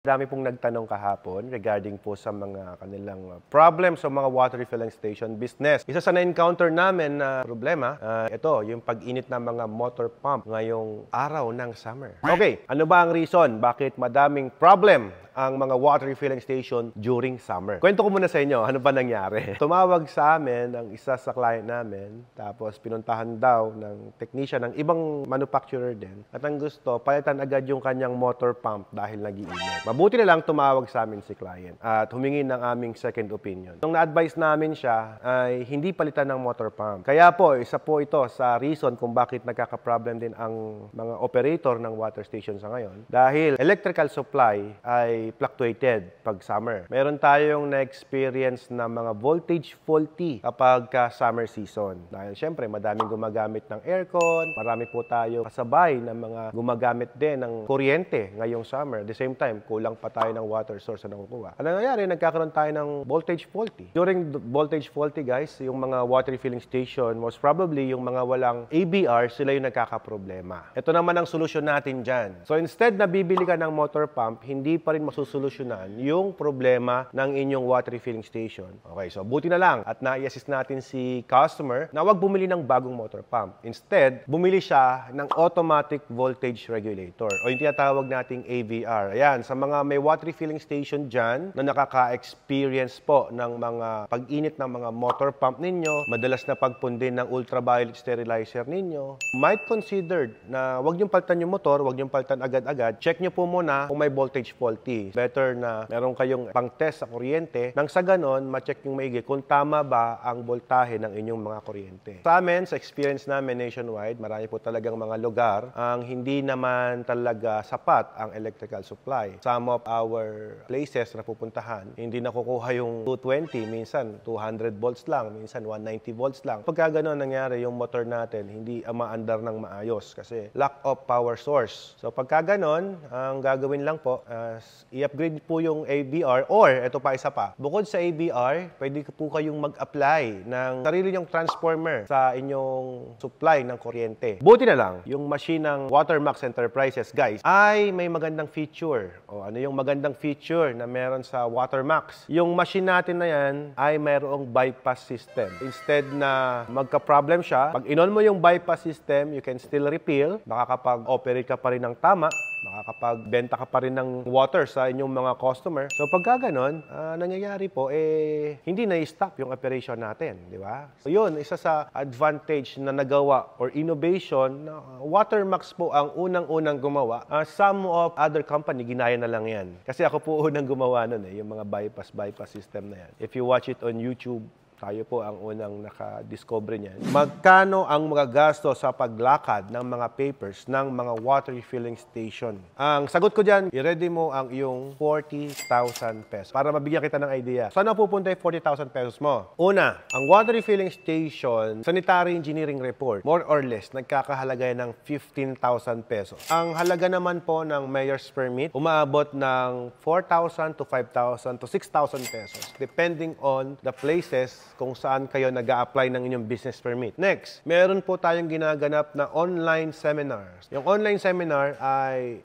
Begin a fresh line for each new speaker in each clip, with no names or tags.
Dami pong nagtanong kahapon regarding po sa mga kanilang uh, problems sa mga water refilling station business. Isa sa na-encounter namin na problema, uh, ito, yung pag-init ng mga motor pump ngayong araw ng summer. Okay, ano ba ang reason bakit madaming problem ang mga water refilling station during summer. Kwento ko muna sa inyo, ano ba nangyari? Tumawag sa amin ang isa sa client namin, tapos pinuntahan daw ng technician ng ibang manufacturer din. At ang gusto, palitan agad yung kanyang motor pump dahil nag-iinit. Mabuti na lang tumawag sa amin si client at humingi ng aming second opinion. Nung na-advise namin siya ay hindi palitan ng motor pump. Kaya po, isa po ito sa reason kung bakit nagkaka-problem din ang mga operator ng water station sa ngayon. Dahil electrical supply ay fluctuated pag summer. Meron tayong na-experience na mga voltage faulty kapag ka ah, summer season. Dahil syempre, madaming gumagamit ng aircon, marami po tayo kasabay ng mga gumagamit din ng kuryente ngayong summer. At the same time, kulang pa tayo ng water source na nakukuha. Ano nangyari? Nagkakaroon tayo ng voltage faulty. During voltage faulty, guys, yung mga water filling station, most probably yung mga walang ABR, sila yung nagkakaproblema. Ito naman ang solusyon natin dyan. So instead na bibili ka ng motor pump, hindi pa rin masusolusyonan yung problema ng inyong water refilling station. Okay, so buti na lang at na-assist natin si customer na wag bumili ng bagong motor pump. Instead, bumili siya ng automatic voltage regulator o yung tinatawag nating AVR. Ayan, sa mga may water refilling station dyan na nakaka-experience po ng mga pag-init ng mga motor pump ninyo, madalas na pagpundin ng ultraviolet sterilizer ninyo, might considered na wag niyong paltan yung motor, wag niyong paltan agad-agad. Check niyo po muna kung may voltage faulty Better na meron kayong pang-test sa kuryente nang sa ganon, ma-check yung maigi kung tama ba ang voltahe ng inyong mga kuryente. Sa amin, sa experience namin nationwide, marami po talagang mga lugar ang hindi naman talaga sapat ang electrical supply. Some of our places na pupuntahan, hindi nakukuha yung 220, minsan 200 volts lang, minsan 190 volts lang. Pagka ganun nangyari, yung motor natin, hindi maandar ng maayos kasi lack of power source. So pagka ganun, ang gagawin lang po, as i-upgrade po yung ABR or ito pa isa pa. Bukod sa ABR, pwede po kayong mag-apply ng sarili niyong transformer sa inyong supply ng kuryente. Buti na lang, yung machine ng Watermax Enterprises, guys, ay may magandang feature. O ano yung magandang feature na meron sa Watermax? Yung machine natin na yan ay mayroong bypass system. Instead na magka-problem siya, pag inon mo yung bypass system, you can still repeal, kapag operate ka pa rin ng tama nakakapagbenta ka pa rin ng water sa inyong mga customer. So pag ganun, uh, ah, nangyayari po, eh, hindi na-stop yung operation natin, di ba? So yun, isa sa advantage na nagawa or innovation, na uh, Watermax po ang unang-unang gumawa. Uh, some of other company, ginaya na lang yan. Kasi ako po unang gumawa nun eh, yung mga bypass-bypass system na yan. If you watch it on YouTube, tayo po ang unang nakadiscover niyan. Magkano ang magagasto sa paglakad ng mga papers ng mga water refilling station? Ang sagot ko diyan, i-ready mo ang iyong 40,000 pesos para mabigyan kita ng idea. Saan pupunta yung 40,000 pesos mo? Una, ang water refilling station, sanitary engineering report, more or less, nagkakahalaga ng 15,000 pesos. Ang halaga naman po ng mayor's permit, umaabot ng 4,000 to 5,000 to 6,000 pesos, depending on the places kung saan kayo nag apply ng inyong business permit. Next, meron po tayong ginaganap na online seminars. Yung online seminar ay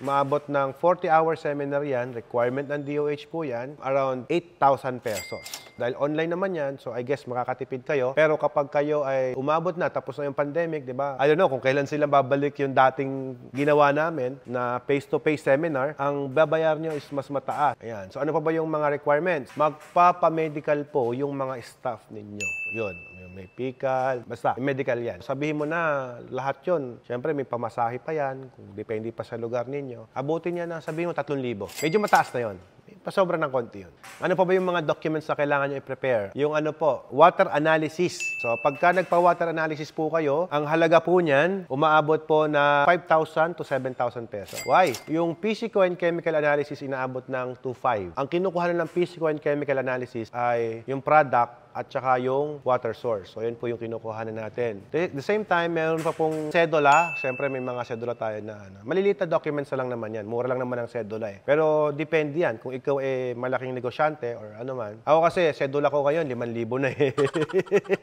Maabot ng 40-hour seminar yan. Requirement ng DOH po yan. Around 8,000 pesos. Dahil online naman yan, so I guess makakatipid kayo. Pero kapag kayo ay umabot na, tapos na yung pandemic, di ba? I don't know kung kailan sila babalik yung dating ginawa namin na face-to-face seminar. Ang babayar nyo is mas mataas. Ayan. So ano pa ba yung mga requirements? Magpapamedical po yung mga staff ninyo. Yun. May pickle. Basta, medical yan. Sabihin mo na lahat yun. Siyempre, may pamasahe pa yan. Kung depende pa sa lugar ninyo. Abutin yan na sabihin mo 3,000. Medyo mataas na yon Pasobra ng konti yun. Ano pa ba yung mga documents na kailangan nyo i-prepare? Yung ano po, water analysis. So, pagka nagpa-water analysis po kayo, ang halaga po niyan, umaabot po na 5,000 to 7,000 pesos. Why? Yung physical and chemical analysis inaabot ng 2,500. Ang kinukuha ng physical and chemical analysis ay yung product at saka yung water source. So, yun po yung kinukuha na natin. The, same time, meron pa pong sedula. Siyempre, may mga sedula tayo na ano. Maliliit na documents lang naman yan. Mura lang naman ang sedula eh. Pero, depende yan. Kung ikaw eh malaking negosyante or ano man. Ako kasi, sedula ko ngayon, 5,000 na eh.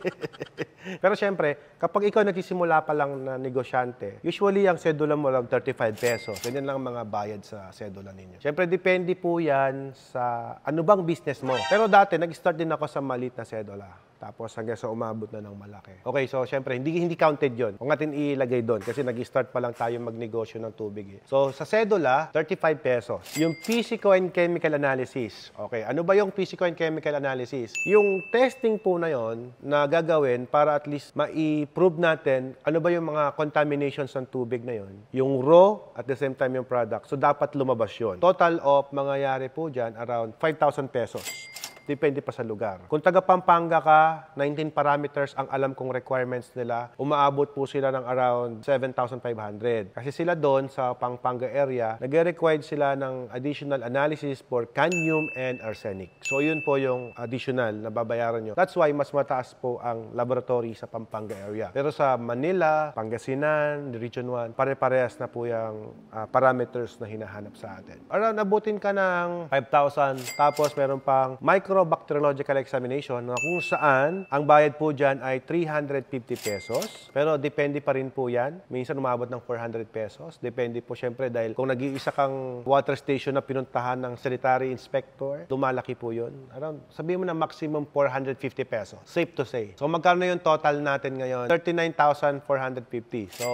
Pero siyempre, kapag ikaw nagsisimula pa lang na negosyante, usually ang sedula mo lang 35 pesos. Ganyan lang mga bayad sa sedula ninyo. Siyempre, depende po yan sa ano bang business mo. Pero dati, nag-start din ako sa maliit na sedula dola. Tapos hanggang sa umabot na ng malaki. Okay, so syempre, hindi, hindi counted yon. Kung natin ilagay doon, kasi nag-start pa lang tayo magnegosyo ng tubig. Eh. So sa sedula, 35 pesos. Yung physical and chemical analysis. Okay, ano ba yung physical and chemical analysis? Yung testing po na yon na gagawin para at least ma-prove natin ano ba yung mga contaminations ng tubig na yon. Yung raw, at the same time yung product. So dapat lumabas yon. Total of mga yari po dyan around 5,000 pesos. Depende pa sa lugar. Kung taga Pampanga ka, 19 parameters ang alam kong requirements nila. Umaabot po sila ng around 7,500. Kasi sila doon sa Pampanga area, nag-required sila ng additional analysis for cadmium and arsenic. So yun po yung additional na babayaran nyo. That's why mas mataas po ang laboratory sa Pampanga area. Pero sa Manila, Pangasinan, Region 1, pare-parehas na po yung uh, parameters na hinahanap sa atin. Around abutin ka ng 5,000 tapos meron pang micro microbacteriological examination na kung saan ang bayad po dyan ay 350 pesos. Pero depende pa rin po yan. Minsan umabot ng 400 pesos. Depende po syempre dahil kung nag-iisa kang water station na pinuntahan ng sanitary inspector, lumalaki po yun. Around, sabi mo na maximum 450 pesos. Safe to say. So magkano na yung total natin ngayon? 39,450. So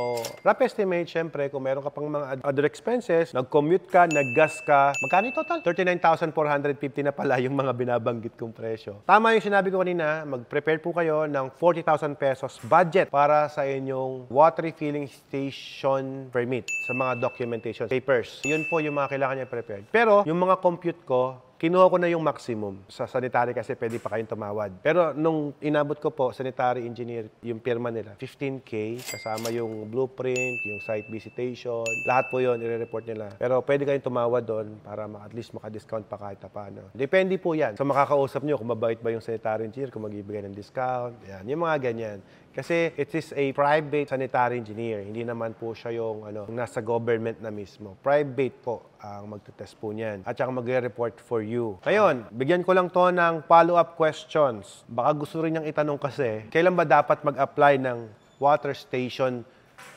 rough estimate syempre kung meron ka pang mga other expenses, nag-commute ka, nag-gas ka, magkano yung total? 39,450 na pala yung mga binabang nabanggit kong presyo. Tama yung sinabi ko kanina, mag-prepare po kayo ng 40,000 pesos budget para sa inyong water refilling station permit sa mga documentation papers. Yun po yung mga kailangan niya prepared. Pero yung mga compute ko, kinuha ko na yung maximum. Sa sanitary kasi pwede pa kayong tumawad. Pero nung inabot ko po, sanitary engineer, yung pirma nila, 15K, kasama yung blueprint, yung site visitation, lahat po yon i-report nila. Pero pwede kayong tumawad doon para at least maka-discount pa kahit paano. Depende po yan. So makakausap nyo kung mabait ba yung sanitary engineer, kung magbibigay ng discount, yan, yung mga ganyan. Kasi it is a private sanitary engineer. Hindi naman po siya yung ano, nasa government na mismo. Private po ang magtetest po niyan. At saka magre-report for you. Ngayon, bigyan ko lang to ng follow-up questions. Baka gusto rin niyang itanong kasi, kailan ba dapat mag-apply ng water station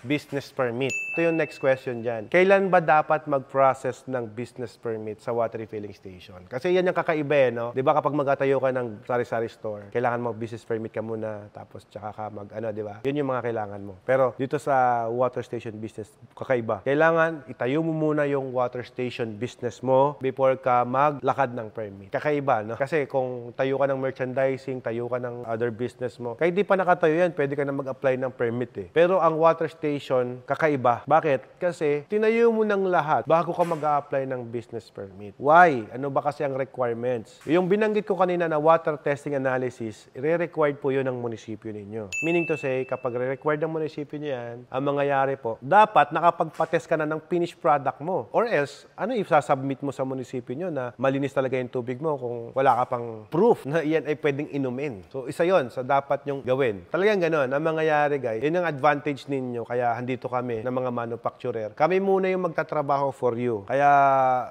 business permit. Ito yung next question dyan. Kailan ba dapat mag-process ng business permit sa water refilling station? Kasi yan yung kakaiba eh, no? Di ba kapag magtatayo ka ng sari-sari store, kailangan mag-business permit ka muna, tapos tsaka ka mag ano, di ba? Yun yung mga kailangan mo. Pero dito sa water station business, kakaiba. Kailangan itayo mo muna yung water station business mo before ka maglakad ng permit. Kakaiba, no? Kasi kung tayo ka ng merchandising, tayo ka ng other business mo, kahit di pa nakatayo yan, pwede ka na mag-apply ng permit eh. Pero ang water station kakaiba. Bakit? Kasi tinayo mo ng lahat bago ka mag apply ng business permit. Why? Ano ba kasi ang requirements? Yung binanggit ko kanina na water testing analysis, re-required po yun ng munisipyo ninyo. Meaning to say, kapag re-required ng munisipyo nyo yan, ang mangyayari po, dapat nakapagpatest ka na ng finished product mo. Or else, ano if isasubmit mo sa munisipyo nyo na malinis talaga yung tubig mo kung wala ka pang proof na iyan ay pwedeng inumin. So, isa yon sa dapat nyong gawin. Talagang ganun. Ang mangyayari guys, yun ang advantage ninyo ninyo. Kaya handito kami ng mga manufacturer. Kami muna yung magtatrabaho for you. Kaya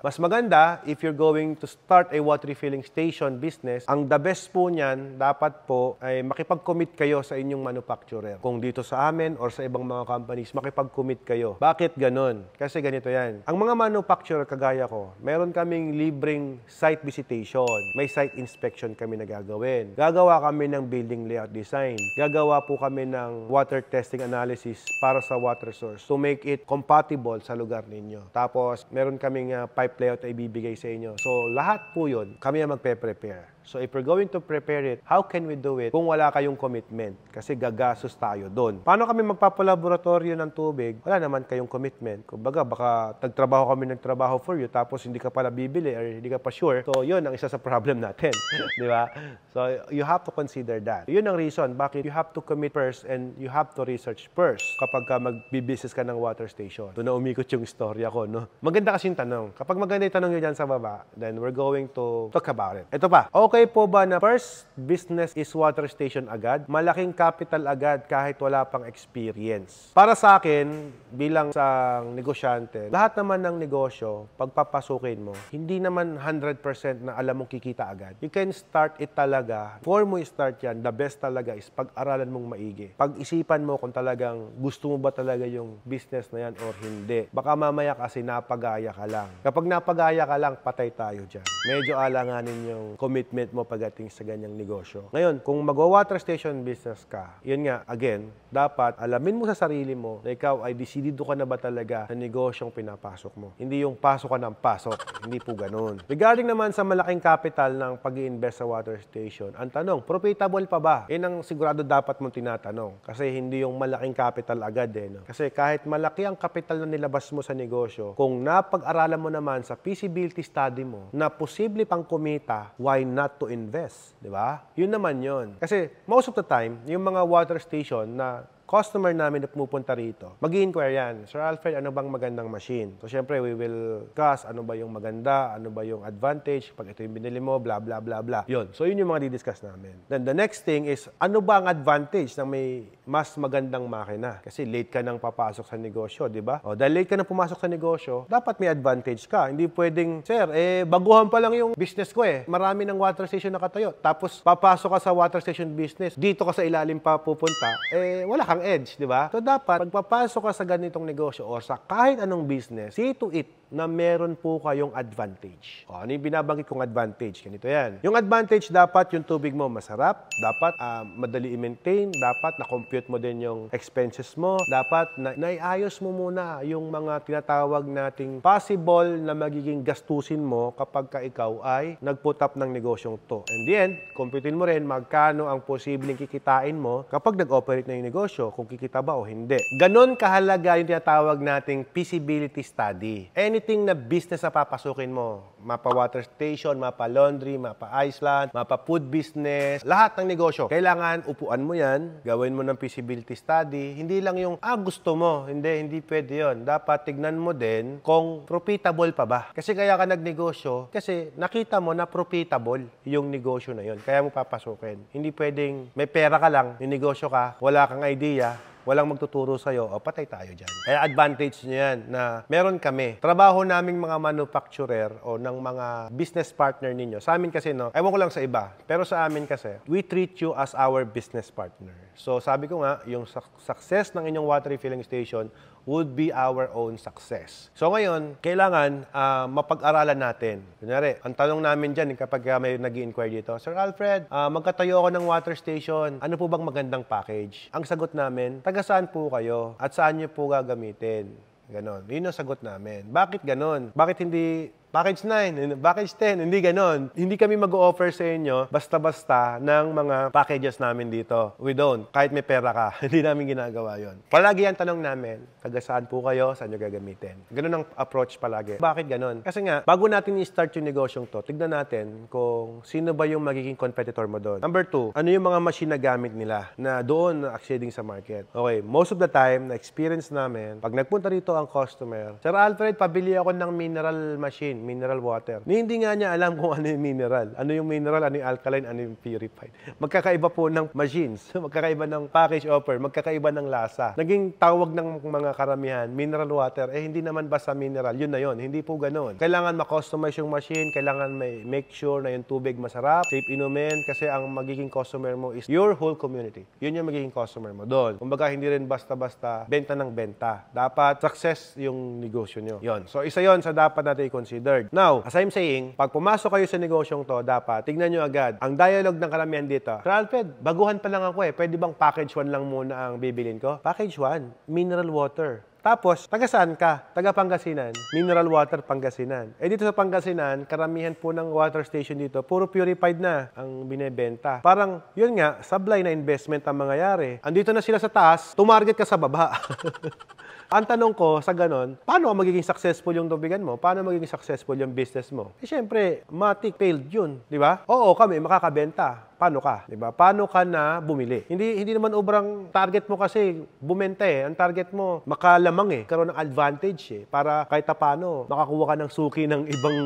mas maganda if you're going to start a water refilling station business, ang the best po niyan dapat po ay makipag-commit kayo sa inyong manufacturer. Kung dito sa amin or sa ibang mga companies, makipag-commit kayo. Bakit ganun? Kasi ganito yan. Ang mga manufacturer kagaya ko, meron kaming libreng site visitation. May site inspection kami na gagawin. Gagawa kami ng building layout design. Gagawa po kami ng water testing analysis para sa water source to make it compatible sa lugar ninyo. Tapos, meron kaming uh, pipe layout na ibibigay sa inyo. So, lahat po yun, kami ang magpe-prepare. So if we're going to prepare it, how can we do it kung wala kayong commitment? Kasi gagastos tayo doon. Paano kami magpapalaboratorio ng tubig? Wala naman kayong commitment. Kumbaga, baka nagtrabaho kami ng trabaho for you tapos hindi ka pala bibili or hindi ka pa sure. So yun ang isa sa problem natin. Di ba? So you have to consider that. Yun ang reason bakit you have to commit first and you have to research first kapag ka mag-business ka ng water station. Doon na umikot yung story ako. No? Maganda kasi yung tanong. Kapag maganda yung tanong nyo dyan sa baba, then we're going to talk about it. Ito pa. Okay Okay po ba na first business is water station agad? Malaking capital agad kahit wala pang experience. Para sa akin, bilang isang negosyante, lahat naman ng negosyo, pagpapasukin mo, hindi naman 100% na alam mong kikita agad. You can start it talaga. Before mo start yan, the best talaga is pag-aralan mong maigi. Pag-isipan mo kung talagang gusto mo ba talaga yung business na yan or hindi. Baka mamaya kasi napagaya ka lang. Kapag napagaya ka lang, patay tayo dyan. Medyo alanganin yung commitment investment mo pagdating sa ganyang negosyo. Ngayon, kung magwa-water station business ka, yun nga, again, dapat alamin mo sa sarili mo na ikaw ay decidido ka na ba talaga sa negosyong pinapasok mo. Hindi yung pasok ka ng pasok. Hindi po ganun. Regarding naman sa malaking capital ng pag invest sa water station, ang tanong, profitable pa ba? Yan ang sigurado dapat mong tinatanong. Kasi hindi yung malaking capital agad eh. No? Kasi kahit malaki ang capital na nilabas mo sa negosyo, kung napag-aralan mo naman sa feasibility study mo na posible pang kumita, why not to invest, di ba? Yun naman yun. Kasi most of the time, yung mga water station na customer namin na pumupunta rito, mag inquire yan, Sir Alfred, ano bang magandang machine? So, syempre, we will discuss ano ba yung maganda, ano ba yung advantage, pag ito yung binili mo, bla, bla, bla, bla. Yun. So, yun yung mga didiscuss namin. Then, the next thing is, ano ba ang advantage ng may mas magandang makina? Kasi late ka nang papasok sa negosyo, di ba? O, dahil late ka nang pumasok sa negosyo, dapat may advantage ka. Hindi pwedeng, Sir, eh, baguhan pa lang yung business ko eh. Marami ng water station na katayo. Tapos, papasok ka sa water station business, dito ka sa ilalim pa pupunta, eh, wala ka ang edge, di ba? So dapat, pagpapasok ka sa ganitong negosyo o sa kahit anong business, see to it na meron po kayong advantage. O, ano yung binabanggit kong advantage? Ganito yan. Yung advantage, dapat yung tubig mo masarap, dapat uh, madali i-maintain, dapat na-compute mo din yung expenses mo, dapat na naiayos mo muna yung mga tinatawag nating possible na magiging gastusin mo kapag ka ikaw ay nagputap ng negosyong to. And then, compute mo rin magkano ang posibleng kikitain mo kapag nag-operate na yung negosyo proseso kung kikita ba o hindi. Ganon kahalaga yung tinatawag nating feasibility study. Anything na business na papasukin mo, mapa water station, mapa laundry, mapa Iceland, mapa food business, lahat ng negosyo. Kailangan upuan mo yan, gawin mo ng feasibility study. Hindi lang yung, ah, gusto mo. Hindi, hindi pwede yon. Dapat tignan mo din kung profitable pa ba. Kasi kaya ka nagnegosyo, kasi nakita mo na profitable yung negosyo na yon. Kaya mo papasukin. Hindi pwedeng may pera ka lang, yung negosyo ka, wala kang idea idea, walang magtuturo sa'yo, o patay tayo dyan. Kaya advantage niya yan na meron kami. Trabaho naming mga manufacturer o ng mga business partner ninyo. Sa amin kasi, no, ewan ko lang sa iba, pero sa amin kasi, we treat you as our business partner. So sabi ko nga, yung success ng inyong water refilling station would be our own success. So ngayon, kailangan uh, mapag-aralan natin. Kunyari, ang tanong namin dyan eh, kapag ah, may nag inquire dito, Sir Alfred, uh, magkatayo ako ng water station. Ano po bang magandang package? Ang sagot namin, taga saan po kayo at saan nyo po gagamitin? Ganon. Yun ang sagot namin. Bakit ganon? Bakit hindi package 9, package 10, hindi ganon. Hindi kami mag-offer sa inyo basta-basta ng mga packages namin dito. We don't. Kahit may pera ka, hindi namin ginagawa yon. Palagi ang tanong namin, taga saan po kayo, saan nyo gagamitin? Ganun ang approach palagi. Bakit ganon? Kasi nga, bago natin i-start yung negosyong to, tignan natin kung sino ba yung magiging competitor mo doon. Number two, ano yung mga machine na gamit nila na doon na acceding sa market? Okay, most of the time, na-experience namin, pag nagpunta rito ang customer, Sir Alfred, pabili ako ng mineral machine mineral water. Ni hindi nga niya alam kung ano yung mineral. Ano yung mineral, ano yung alkaline, ano yung purified. Magkakaiba po ng machines, magkakaiba ng package offer, magkakaiba ng lasa. Naging tawag ng mga karamihan, mineral water, eh hindi naman basta mineral, yun na yun. Hindi po ganoon. Kailangan ma-customize yung machine, kailangan may make sure na yung tubig masarap, safe inumin, kasi ang magiging customer mo is your whole community. Yun yung magiging customer mo doon. Kumbaga, hindi rin basta-basta benta ng benta. Dapat success yung negosyo nyo. Yun. So, isa yon sa dapat natin i-consider third. Now, as I'm saying, pag pumasok kayo sa negosyong to, dapat tignan nyo agad ang dialogue ng karamihan dito. Sir Alfred, baguhan pa lang ako eh. Pwede bang package 1 lang muna ang bibilin ko? Package 1, mineral water. Tapos, taga saan ka? Taga Pangasinan. Mineral water, Pangasinan. Eh dito sa Pangasinan, karamihan po ng water station dito, puro purified na ang binebenta. Parang, yun nga, supply na investment ang mga yari. Andito na sila sa taas, tumarget ka sa baba. Ang tanong ko sa ganun, paano magiging successful yung tubigan mo? Paano magiging successful yung business mo? Eh, syempre, matik failed yun, di ba? Oo, kami makakabenta paano ka, 'di ba? Paano ka na bumili? Hindi hindi naman obrang target mo kasi bumenta eh. Ang target mo makalamang eh, karon ng advantage eh para kahit paano makakuha ka ng suki ng ibang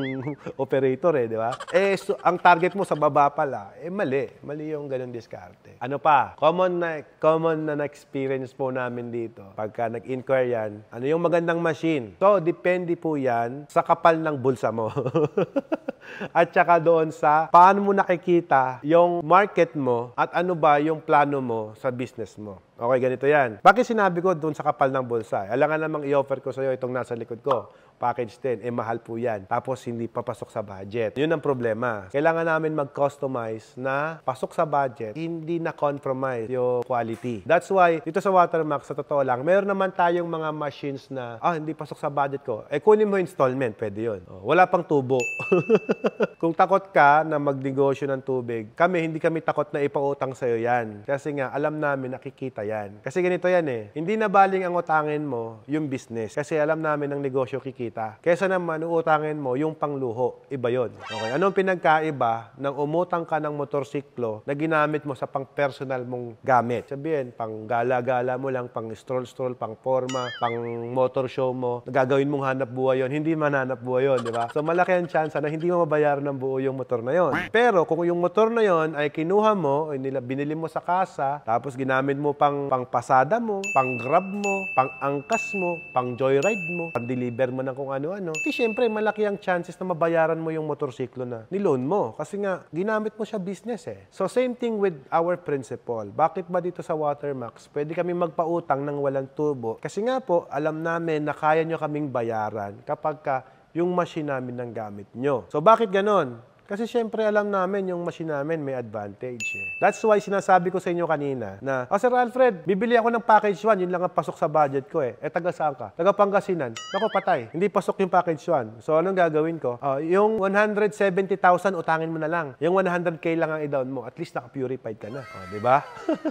operator eh, 'di ba? Eh so, ang target mo sa baba pala, eh mali, mali yung ganung diskarte. Ano pa? Common na common na experience po namin dito. Pagka nag-inquire yan, ano yung magandang machine? So, depende po yan sa kapal ng bulsa mo. At saka doon sa paano mo nakikita yung market mo at ano ba yung plano mo sa business mo. Okay, ganito yan. Bakit sinabi ko doon sa kapal ng bulsa? Alangan namang i-offer ko sa iyo itong nasa likod ko package din, eh mahal po yan. Tapos hindi papasok sa budget. Yun ang problema. Kailangan namin mag-customize na pasok sa budget, hindi na compromise yung quality. That's why, dito sa Watermark, sa totoo lang, meron naman tayong mga machines na, ah, hindi pasok sa budget ko. Eh, kunin mo installment, pwede yun. Oh, wala pang tubo. Kung takot ka na magnegosyo ng tubig, kami, hindi kami takot na ipautang sa'yo yan. Kasi nga, alam namin, nakikita yan. Kasi ganito yan eh. Hindi na baling ang utangin mo yung business. Kasi alam namin ang negosyo kikita kita. Kesa naman, uutangin mo yung pangluho. Iba yon. Okay. Anong pinagkaiba ng umutang ka ng motorsiklo na ginamit mo sa pang-personal mong gamit? Sabihin, pang gala-gala mo lang, pang stroll-stroll, pang forma, pang motor show mo, gagawin mong hanap buhay yon, hindi mananap buhay yon, di ba? So malaki ang chance na hindi mo mabayaran ng buo yung motor na yon. Pero kung yung motor na yon ay kinuha mo, nila binili mo sa kasa, tapos ginamit mo pang pangpasada mo, pang grab mo, pang angkas mo, pang joyride mo, pang deliver mo ng kung ano-ano, Kasi syempre malaki ang chances na mabayaran mo yung motorsiklo na niloan mo. Kasi nga, ginamit mo siya business eh. So same thing with our principal. Bakit ba dito sa Watermax, pwede kami magpautang ng walang tubo? Kasi nga po, alam namin na kaya nyo kaming bayaran kapag ka yung machine namin ng gamit nyo. So bakit ganon? Kasi siyempre alam namin yung machine namin may advantage eh. That's why sinasabi ko sa inyo kanina na, oh Sir Alfred, bibili ako ng package 1, yun lang ang pasok sa budget ko eh. Eh taga saan ka? Taga Pangasinan. Ako patay. Hindi pasok yung package 1. So anong gagawin ko? Oh, yung 170,000 utangin mo na lang. Yung 100k lang ang i-down mo. At least naka-purified ka na. Oh, di ba?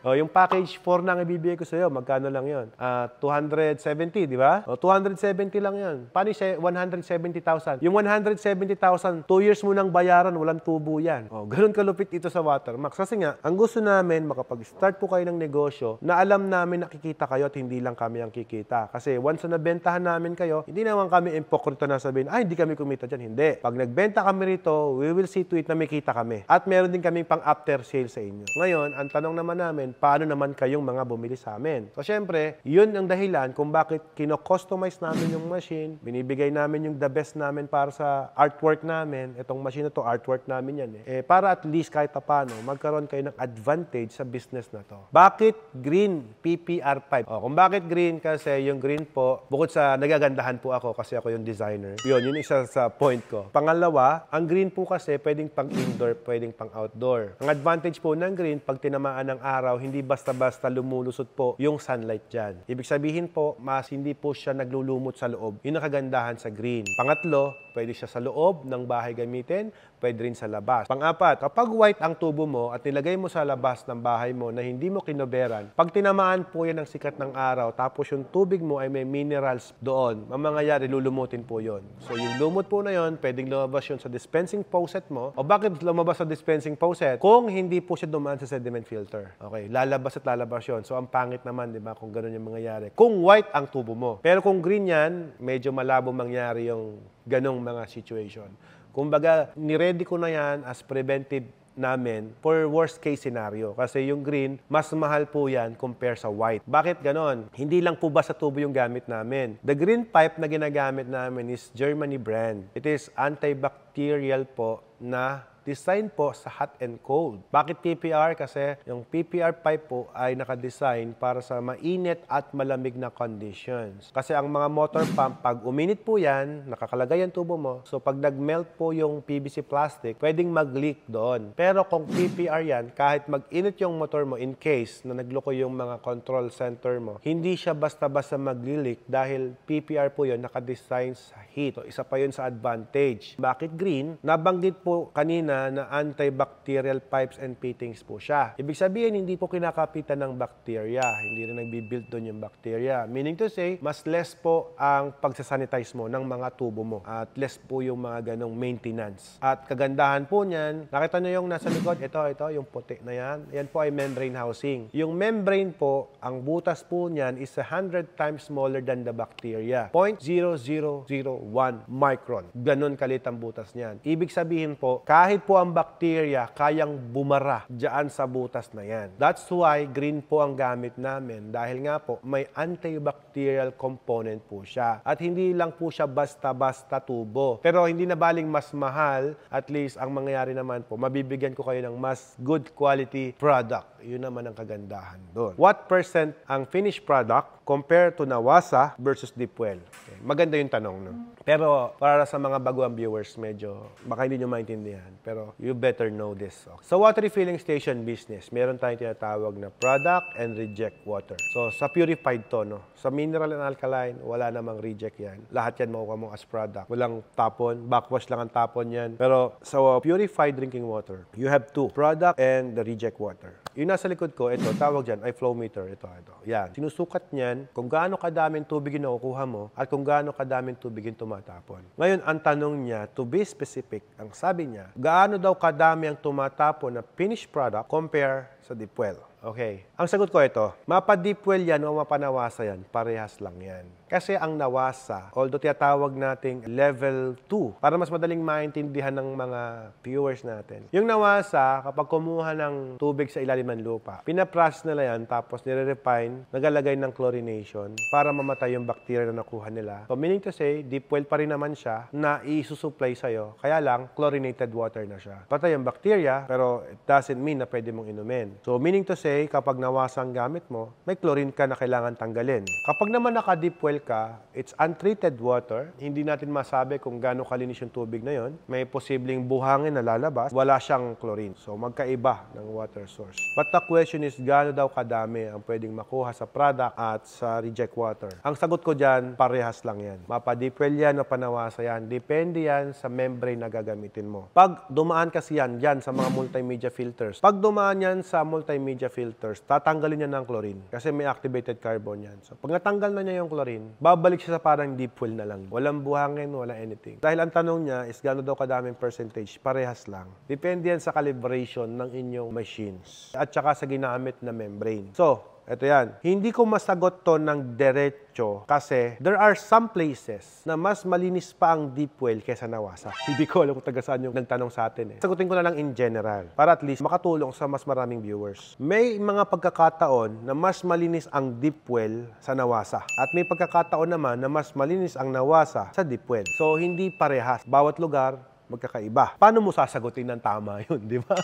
O, oh, yung package 4 na ang ibibigay ko sa iyo, magkano lang 'yon? Uh, 270, di ba? Oh, 270 lang yun. Paano yung 170,000? Yung 170,000, 2 years mo nang bayaran, walang tubo yan. Oh, ganoon kalupit ito sa Watermax. Kasi nga, ang gusto namin, makapag-start po kayo ng negosyo na alam namin nakikita kayo at hindi lang kami ang kikita. Kasi once na nabentahan namin kayo, hindi naman kami impokrito na sabihin, ay, hindi kami kumita diyan, Hindi. Pag nagbenta kami rito, we will see to it na may kita kami. At meron din kaming pang after sale sa inyo. Ngayon, ang tanong naman namin, namin, paano naman kayong mga bumili sa amin? So, syempre, yun ang dahilan kung bakit kino-customize namin yung machine, binibigay namin yung the best namin para sa artwork namin. Itong machine na to, artwork namin yan eh. eh para at least kahit paano, magkaroon kayo ng advantage sa business na to. Bakit green ppr pipe? O, oh, kung bakit green? Kasi yung green po, bukod sa nagagandahan po ako kasi ako yung designer. Yun, yun isa sa point ko. Pangalawa, ang green po kasi pwedeng pang indoor, pwedeng pang outdoor. Ang advantage po ng green, pag tinamaan ng araw, hindi basta-basta lumulusot po yung sunlight dyan. Ibig sabihin po, mas hindi po siya naglulumot sa loob. Yung nakagandahan sa green. Pangatlo, pwede siya sa loob ng bahay gamitin, pwede rin sa labas. Pangapat, kapag white ang tubo mo at nilagay mo sa labas ng bahay mo na hindi mo kinoberan, pag tinamaan po yan ng sikat ng araw, tapos yung tubig mo ay may minerals doon, mamangyayari lulumutin po yon. So yung lumot po na yon, pwedeng lumabas yon sa dispensing faucet mo. O bakit lumabas sa dispensing faucet? Kung hindi po siya dumaan sa sediment filter. Okay, Lalabas at lalabas yon. So, ang pangit naman, di ba, kung ganun yung mangyayari. Kung white ang tubo mo. Pero kung green yan, medyo malabo mangyari yung ganong mga situation. Kumbaga, niready ko na yan as preventive namin for worst case scenario. Kasi yung green, mas mahal po yan compare sa white. Bakit ganon? Hindi lang po ba sa tubo yung gamit namin? The green pipe na ginagamit namin is Germany brand. It is antibacterial po na design po sa hot and cold. Bakit PPR? Kasi yung PPR pipe po ay nakadesign para sa mainit at malamig na conditions. Kasi ang mga motor pump, pag uminit po yan, nakakalagay ang tubo mo. So pag nagmelt po yung PVC plastic, pwedeng mag-leak doon. Pero kung PPR yan, kahit mag-init yung motor mo in case na nagloko yung mga control center mo, hindi siya basta-basta mag-leak dahil PPR po yun, nakadesign sa heat. So isa pa yun sa advantage. Bakit green? Nabanggit po kanina na, na antibacterial pipes and fittings po siya. Ibig sabihin, hindi po kinakapitan ng bacteria. Hindi rin nagbibuild doon yung bacteria. Meaning to say, mas less po ang pagsasanitize mo ng mga tubo mo at less po yung mga ganong maintenance. At kagandahan po niyan, nakita nyo yung nasa likod, ito, ito, yung puti na yan. Yan po ay membrane housing. Yung membrane po, ang butas po niyan is 100 times smaller than the bacteria. 0.0001 micron. Ganon kalit ang butas niyan. Ibig sabihin po, kahit kahit po ang bacteria kayang bumara dyan sa butas na yan. That's why green po ang gamit namin dahil nga po may antibacterial component po siya. At hindi lang po siya basta-basta tubo. Pero hindi na baling mas mahal, at least ang mangyayari naman po, mabibigyan ko kayo ng mas good quality product. Yun naman ang kagandahan doon. What percent ang finished product compared to Nawasa versus Deepwell? Okay. Maganda yung tanong, no? Pero para sa mga baguang viewers, medyo baka hindi nyo maintindihan. Pero you better know this. Okay. Sa water refilling station business, meron tayong tinatawag na product and reject water. So sa purified to, no? Sa mineral and alkaline, wala namang reject yan. Lahat yan makukuha mo as product. Walang tapon, backwash lang ang tapon yan. Pero sa purified drinking water, you have two, product and the reject water. Yung nasa likod ko, ito, tawag dyan, ay flow meter. Ito, ito. Yan. Sinusukat niyan kung gaano kadaming tubig yung nakukuha mo at kung gaano kadaming tubig yung tumatapon. Ngayon, ang tanong niya, to be specific, ang sabi niya, gaano daw kadami ang tumatapon na finished product compare sa deep well? Okay. Ang sagot ko ito, mapa deep well yan o mapanawasa yan, parehas lang yan. Kasi ang NAWASA, although tinatawag nating level 2, para mas madaling maintindihan ng mga viewers natin. Yung NAWASA, kapag kumuha ng tubig sa ilalim ng lupa, pinaprocess nila yan tapos nire-refine, nagalagay ng chlorination para mamatay yung bacteria na nakuha nila. So meaning to say, deep well pa rin naman siya na isusupply sa'yo. Kaya lang, chlorinated water na siya. Patay ang bacteria, pero it doesn't mean na pwede mong inumin. So meaning to say, kapag NAWASA ang gamit mo, may chlorine ka na kailangan tanggalin. Kapag naman naka-deep well ka, it's untreated water. Hindi natin masabi kung gaano kalinis yung tubig na yon. May posibleng buhangin na lalabas. Wala siyang chlorine. So magkaiba ng water source. But the question is, gaano daw kadami ang pwedeng makuha sa product at sa reject water? Ang sagot ko dyan, parehas lang yan. Mapadipel yan o panawasa yan. Depende yan sa membrane na gagamitin mo. Pag dumaan kasi yan, yan sa mga multimedia filters. Pag dumaan yan sa multimedia filters, tatanggalin yan ng chlorine kasi may activated carbon yan. So pag natanggal na niya yung chlorine, babalik siya sa parang deep well na lang. Walang buhangin, wala anything. Dahil ang tanong niya is gano'n daw kadaming percentage, parehas lang. Depende yan sa calibration ng inyong machines at saka sa ginamit na membrane. So, ito yan. Hindi ko masagot to ng derecho kasi there are some places na mas malinis pa ang deep well kaysa nawasa. Hindi ko alam kung taga saan yung nagtanong sa atin eh. Sagutin ko na lang in general para at least makatulong sa mas maraming viewers. May mga pagkakataon na mas malinis ang deep well sa nawasa at may pagkakataon naman na mas malinis ang nawasa sa deep well. So hindi parehas. Bawat lugar magkakaiba. Paano mo sasagutin ng tama yun, di ba?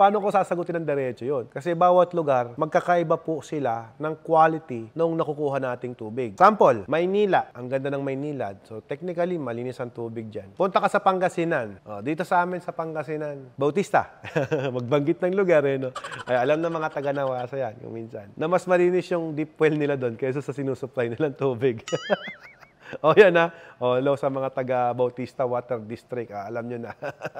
Paano ko sasagutin ng diretso yun? Kasi bawat lugar, magkakaiba po sila ng quality nung nakukuha nating tubig. Sample, Maynila. Ang ganda ng Maynila. So technically, malinis ang tubig dyan. Punta ka sa Pangasinan. O, oh, dito sa amin sa Pangasinan, Bautista. Magbanggit ng lugar eh, no? Ay, alam ng mga taga-Nawasa yan, yung minsan. Na mas malinis yung deep well nila doon kaysa sa sinusupply nilang tubig. oh, yan na. oh, hello sa mga taga Bautista Water District. Ah, alam nyo na.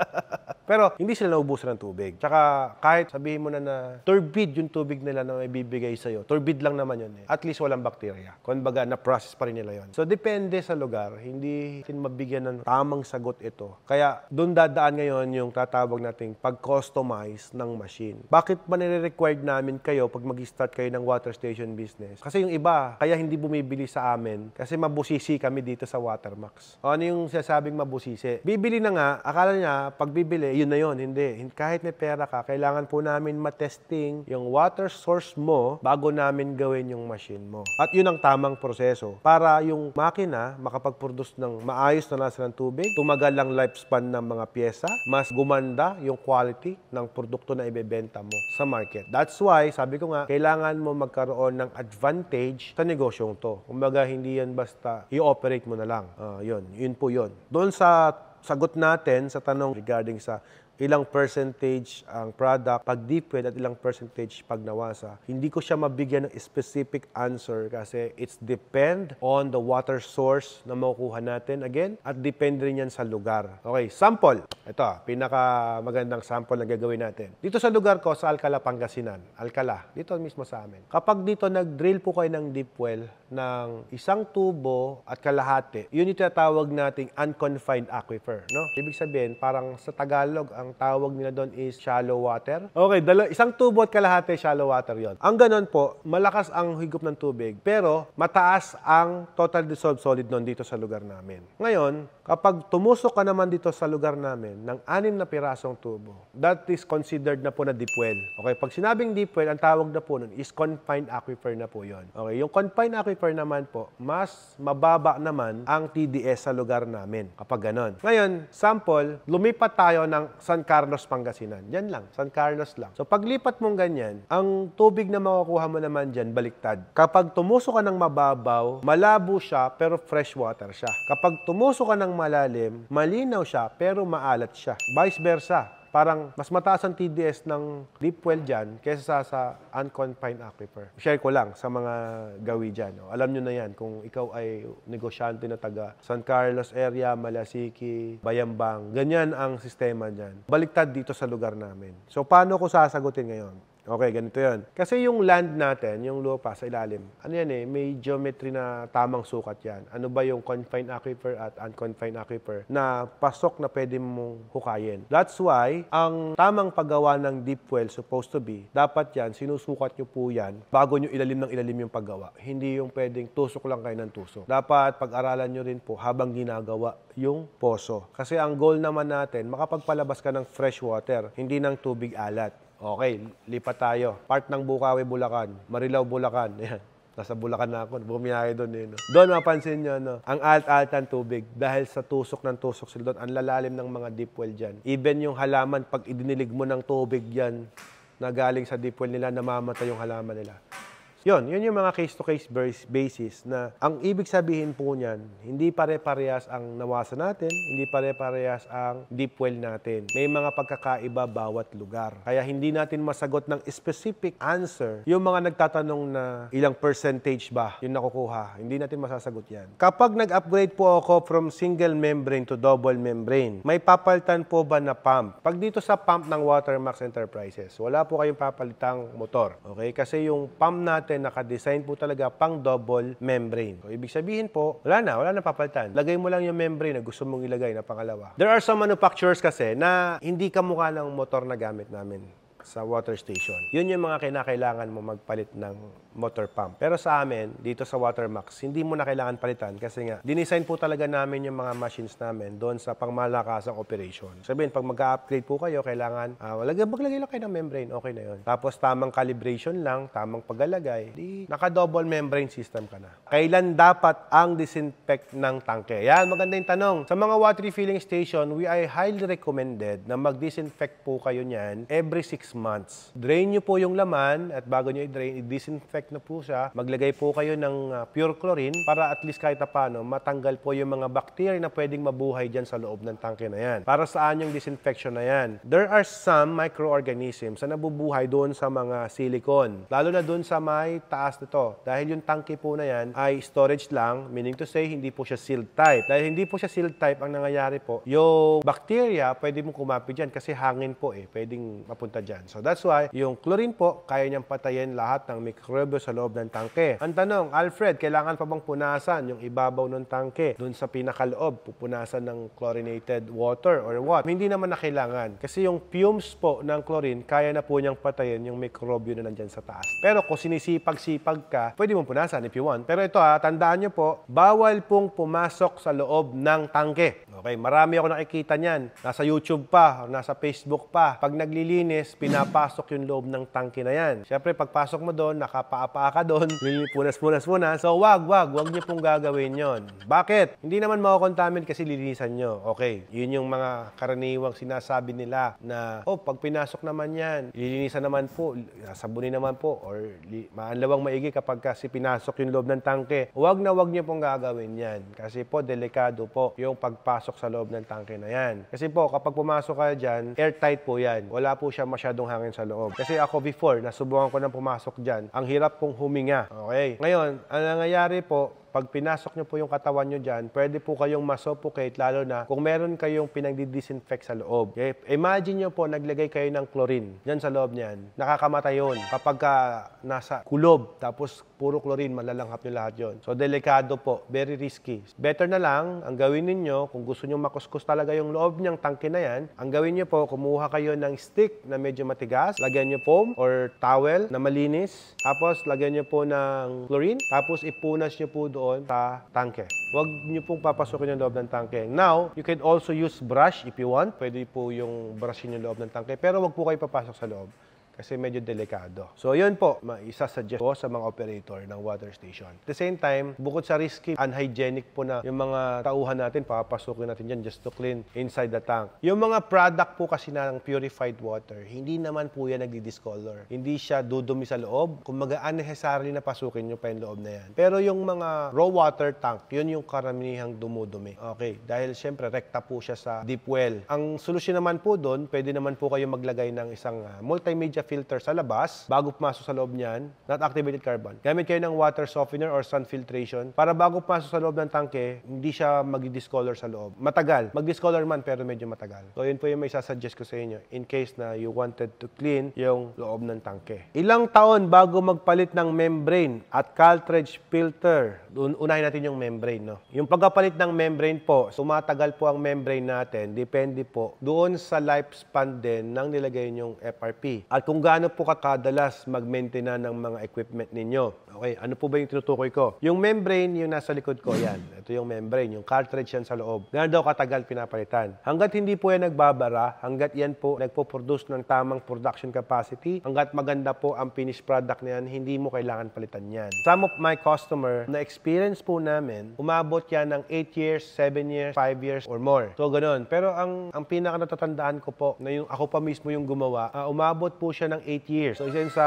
Pero hindi sila naubusan ng tubig. Tsaka kahit sabihin mo na na turbid yung tubig nila na sa iyo. turbid lang naman yun eh. At least walang bakterya. Kumbaga, na-process pa rin nila yon. So, depende sa lugar. Hindi natin mabigyan ng tamang sagot ito. Kaya doon dadaan ngayon yung tatawag nating pag-customize ng machine. Bakit ba nire-required namin kayo pag mag-start kayo ng water station business? Kasi yung iba, kaya hindi bumibili sa amin kasi mabusisi kami dito sa Watermax. ano yung sasabing mabusisi? Bibili na nga, akala niya, pag bibili, yun na yun. Hindi. Kahit may pera ka, kailangan po namin matesting yung water source mo bago namin gawin yung machine mo. At yun ang tamang proseso para yung makina makapag-produce ng maayos na nasa ng tubig, tumagal ang lifespan ng mga pyesa, mas gumanda yung quality ng produkto na ibebenta mo sa market. That's why, sabi ko nga, kailangan mo magkaroon ng advantage sa negosyong to. Kumbaga, hindi yan basta i i-ooperate mo na lang. Uh, yun, yun po yun. Doon sa sagot natin sa tanong regarding sa ilang percentage ang product pag deep web at ilang percentage pag nawasa. Hindi ko siya mabigyan ng specific answer kasi it's depend on the water source na makukuha natin again at depende rin yan sa lugar. Okay, sample. Ito, pinaka magandang sample na gagawin natin. Dito sa lugar ko, sa Alcala, Pangasinan. Alcala, dito mismo sa amin. Kapag dito nag-drill po kayo ng deep well ng isang tubo at kalahati, yun yung tinatawag nating unconfined aquifer. No? Ibig sabihin, parang sa Tagalog, ang ang tawag nila doon is shallow water. Okay, dalo, isang tubo at kalahati shallow water yon. Ang ganun po, malakas ang higop ng tubig, pero mataas ang total dissolved solid noon dito sa lugar namin. Ngayon, kapag tumusok ka naman dito sa lugar namin ng anim na pirasong tubo, that is considered na po na deep well. Okay, pag sinabing deep well, ang tawag na po noon is confined aquifer na po yon. Okay, yung confined aquifer naman po, mas mababa naman ang TDS sa lugar namin kapag ganon. Ngayon, sample, lumipat tayo ng San San Carlos, Pangasinan. Yan lang, San Carlos lang. So paglipat mong ganyan, ang tubig na makukuha mo naman dyan, baliktad. Kapag tumuso ka ng mababaw, malabo siya pero fresh water siya. Kapag tumuso ka ng malalim, malinaw siya pero maalat siya. Vice versa. Parang mas mataas ang TDS ng deep well dyan kaysa sa, sa unconfined aquifer. Share ko lang sa mga gawi dyan. No? Alam nyo na yan kung ikaw ay negosyante na taga San Carlos area, Malasiki, Bayambang. Ganyan ang sistema dyan. Baliktad dito sa lugar namin. So paano ko sasagutin ngayon? Okay, ganito yan. Kasi yung land natin, yung lupa sa ilalim, ano yan eh, may geometry na tamang sukat yan. Ano ba yung confined aquifer at unconfined aquifer na pasok na pwede mong hukayin. That's why, ang tamang paggawa ng deep well supposed to be, dapat yan, sinusukat nyo po yan bago nyo ilalim ng ilalim yung paggawa. Hindi yung pwedeng tusok lang kayo ng tusok. Dapat pag-aralan nyo rin po habang ginagawa yung poso. Kasi ang goal naman natin, makapagpalabas ka ng fresh water, hindi ng tubig alat. Okay, lipat tayo. Part ng Bukawi, Bulacan. Marilaw, Bulacan. Ayan. Nasa Bulacan na ako, bumiyahe doon eh. No? Doon mapansin nyo, no? ang alt-alt ng tubig dahil sa tusok ng tusok sila doon, ang lalalim ng mga deep well dyan. Even yung halaman, pag idinilig mo ng tubig yan, na galing sa deep well nila, namamatay yung halaman nila. Yon, yun yung mga case-to-case -case basis na ang ibig sabihin po niyan, hindi pare-parehas ang nawasa natin, hindi pare-parehas ang deep well natin. May mga pagkakaiba bawat lugar. Kaya hindi natin masagot ng specific answer yung mga nagtatanong na ilang percentage ba yung nakukuha. Hindi natin masasagot yan. Kapag nag-upgrade po ako from single membrane to double membrane, may papalitan po ba na pump? Pag dito sa pump ng Watermax Enterprises, wala po kayong papalitang motor. Okay? Kasi yung pump natin natin, naka-design po talaga pang double membrane. So, ibig sabihin po, wala na, wala na papalitan. Lagay mo lang yung membrane na gusto mong ilagay na pangalawa. There are some manufacturers kasi na hindi kamukha ng motor na gamit namin sa water station. Yun yung mga kinakailangan mo magpalit ng motor pump. Pero sa amin, dito sa Watermax, hindi mo na kailangan palitan kasi nga, dinesign po talaga namin yung mga machines namin doon sa pangmalakasang operation. Sabihin, pag mag-upgrade po kayo, kailangan, uh, ah, lagay, maglagay lang kayo ng membrane, okay na yun. Tapos tamang calibration lang, tamang pagalagay, di, naka-double membrane system ka na. Kailan dapat ang disinfect ng tangke? Yan, maganda yung tanong. Sa mga water refilling station, we are highly recommended na mag-disinfect po kayo niyan every 6 months months. Drain nyo po yung laman at bago nyo i-drain, i-disinfect na po siya. Maglagay po kayo ng ah, pure chlorine para at least kahit paano matanggal po yung mga bacteria na pwedeng mabuhay dyan sa loob ng tanke na yan. Para saan yung disinfection na yan? There are some microorganisms na nabubuhay doon sa mga silicone. Lalo na doon sa may taas nito. Dahil yung tanke po na yan ay storage lang, meaning to say hindi po siya sealed type. Dahil hindi po siya sealed type, ang nangyayari po, yung bacteria pwede mong kumapit dyan kasi hangin po eh, pwedeng mapunta dyan. So that's why yung chlorine po, kaya niyang patayin lahat ng mikrobyo sa loob ng tangke. Ang tanong, Alfred, kailangan pa bang punasan yung ibabaw ng tangke dun sa pinakaloob? Pupunasan ng chlorinated water or what? Hindi naman na kailangan kasi yung fumes po ng chlorine, kaya na po niyang patayin yung mikrobyo na nandyan sa taas. Pero kung sinisipag-sipag ka, pwede mong punasan if you want. Pero ito ha, ah, tandaan niyo po, bawal pong pumasok sa loob ng tangke. Okay, marami ako nakikita niyan. Nasa YouTube pa, nasa Facebook pa. Pag naglilinis, pin pinapasok yung loob ng tangke na yan. Siyempre, pagpasok mo doon, nakapaapa ka doon, lilipunas-punas muna. So, wag, wag, wag niyo pong gagawin yon. Bakit? Hindi naman makokontamin kasi lilinisan nyo. Okay, yun yung mga karaniwang sinasabi nila na, oh, pag pinasok naman yan, lilinisan naman po, sabunin naman po, or maanlawang maigi kapag kasi pinasok yung loob ng tangke. Wag na wag niyo pong gagawin yan. Kasi po, delikado po yung pagpasok sa loob ng tangke na yan. Kasi po, kapag pumasok ka dyan, airtight po yan. Wala po siya masyado masyadong hangin sa loob. Kasi ako before, nasubukan ko nang pumasok dyan. Ang hirap kong huminga. Okay? Ngayon, ang nangyayari po, pag pinasok nyo po yung katawan nyo dyan, pwede po kayong masuffocate lalo na kung meron kayong pinagdi-disinfect sa loob. Okay? Imagine nyo po naglagay kayo ng chlorine dyan sa loob niyan. Nakakamatay yun kapag ka nasa kulob tapos puro chlorine, malalanghap nyo lahat yon. So delikado po, very risky. Better na lang ang gawin ninyo kung gusto nyo makuskus talaga yung loob niyang tangke na yan, ang gawin nyo po, kumuha kayo ng stick na medyo matigas, lagyan nyo foam or towel na malinis, tapos lagyan nyo po ng chlorine, tapos ipunas nyo po doon doon sa tanke. Huwag niyo pong papasukin yung loob ng tanke. Now, you can also use brush if you want. Pwede po yung brush yung loob ng tanke. Pero wag po kayo papasok sa loob kasi medyo delikado. So yun po, maisasuggest ko sa mga operator ng water station. At the same time, bukod sa risky, unhygienic po na yung mga tauhan natin, papasukin natin dyan just to clean inside the tank. Yung mga product po kasi ng purified water, hindi naman po yan nagdi-discolor. Hindi siya dudumi sa loob. Kumbaga, unnecessarily na pasukin yung loob na yan. Pero yung mga raw water tank, yun yung karamihang dumudumi. Okay, dahil syempre rekta po siya sa deep well. Ang solusyon naman po doon, pwede naman po kayo maglagay ng isang uh, multimedia filter sa labas bago pumasok sa loob niyan, not activated carbon. Gamit kayo ng water softener or sun filtration para bago pumasok sa loob ng tangke, hindi siya mag-discolor sa loob. Matagal. Mag-discolor man pero medyo matagal. So yun po yung may sasuggest ko sa inyo in case na you wanted to clean yung loob ng tangke. Ilang taon bago magpalit ng membrane at cartridge filter? Unahin natin yung membrane. No? Yung pagkapalit ng membrane po, sumatagal po ang membrane natin. Depende po doon sa lifespan din ng nilagay yung FRP. At kung gaano po kakadalas mag-maintain ng mga equipment ninyo. Okay, ano po ba yung tinutukoy ko? Yung membrane, yung nasa likod ko, yan. Ito yung membrane, yung cartridge yan sa loob. Gaano daw katagal pinapalitan? Hanggat hindi po yan nagbabara, hanggat yan po nagpo-produce ng tamang production capacity, hanggat maganda po ang finished product na yan, hindi mo kailangan palitan yan. Some of my customer, na-experience po namin, umabot yan ng 8 years, 7 years, 5 years, or more. So, ganun. Pero ang, ang pinaka natatandaan ko po, na yung ako pa mismo yung gumawa, uh, umabot po siya ng 8 years. So, isa sa